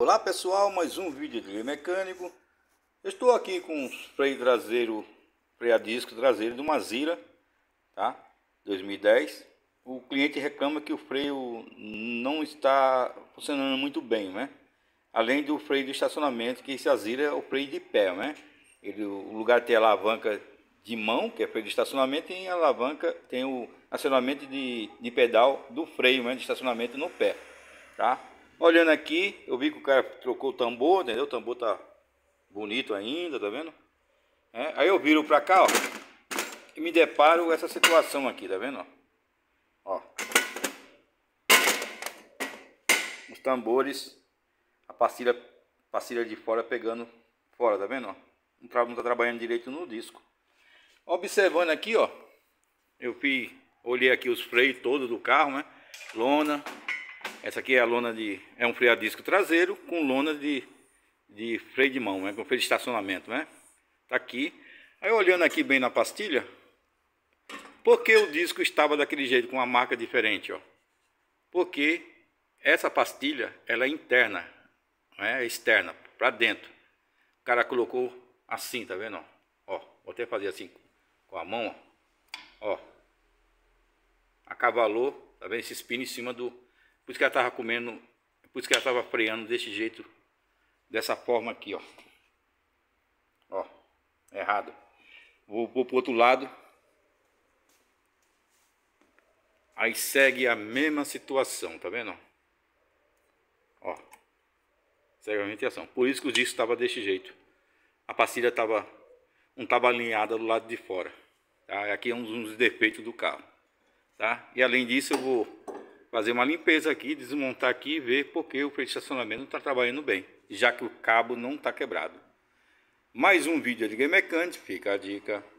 Olá pessoal, mais um vídeo de mecânico Estou aqui com um freio traseiro, freio a disco traseiro de uma Zira tá? 2010 O cliente reclama que o freio não está funcionando muito bem né? Além do freio de estacionamento, que esse a é o freio de pé né? Ele, O lugar tem alavanca de mão, que é freio de estacionamento E a alavanca tem o acionamento de, de pedal do freio né? de estacionamento no pé tá? Olhando aqui, eu vi que o cara trocou o tambor, entendeu? O tambor tá bonito ainda, tá vendo? É, aí eu viro pra cá, ó. E me deparo essa situação aqui, tá vendo? Ó. Os tambores, a pastilha, pastilha de fora pegando fora, tá vendo? Ó? Não tá trabalhando direito no disco. Observando aqui, ó. Eu fui, olhei aqui os freios todos do carro, né? Lona, essa aqui é a lona de. É um freio a disco traseiro com lona de, de freio de mão, né? Com freio de estacionamento, né? Tá aqui. Aí olhando aqui bem na pastilha, porque o disco estava daquele jeito, com uma marca diferente, ó? Porque essa pastilha, ela é interna, né? é externa, para dentro. O cara colocou assim, tá vendo? Ó, vou até fazer assim com a mão, ó. ó. Acavalou, tá vendo? Esse espinho em cima do, por isso que ela estava comendo, por isso que ela estava freando desse jeito, dessa forma aqui, ó. Ó, errado. Vou, vou pro outro lado. Aí segue a mesma situação, tá vendo? Ó. Segue a mesma situação. Por isso que o disco estava desse jeito. A pastilha estava não estava alinhada do lado de fora. Tá? Aqui é um dos defeitos do carro. Tá? E além disso eu vou fazer uma limpeza aqui, desmontar aqui e ver porque o freio de estacionamento não está trabalhando bem, já que o cabo não está quebrado. Mais um vídeo de Game fica a dica.